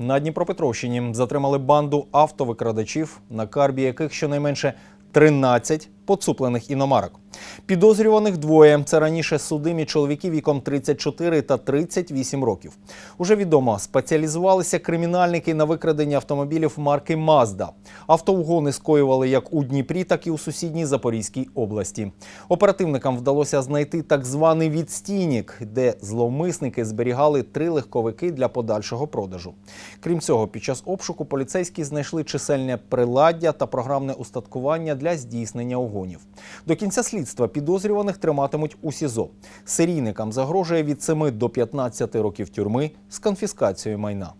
На Дніпропетровщині затримали банду автовикрадачів, на карбі яких щонайменше 13 поцуплених іномарок. Підозрюваних двоє. Це раніше судимі чоловіки віком 34 та 38 років. Уже відомо, спеціалізувалися кримінальники на викраденні автомобілів марки Мазда. Автовгони скоювали як у Дніпрі, так і у сусідній Запорізькій області. Оперативникам вдалося знайти так званий відстійник, де зловмисники зберігали три легковики для подальшого продажу. Крім цього, під час обшуку поліцейські знайшли чисельне приладдя та програмне устаткування для здійснення угонів. До кінця слідства підозрюваних триматимуть у СІЗО. Серійникам загрожує від 7 до 15 років тюрми з конфіскацією майна.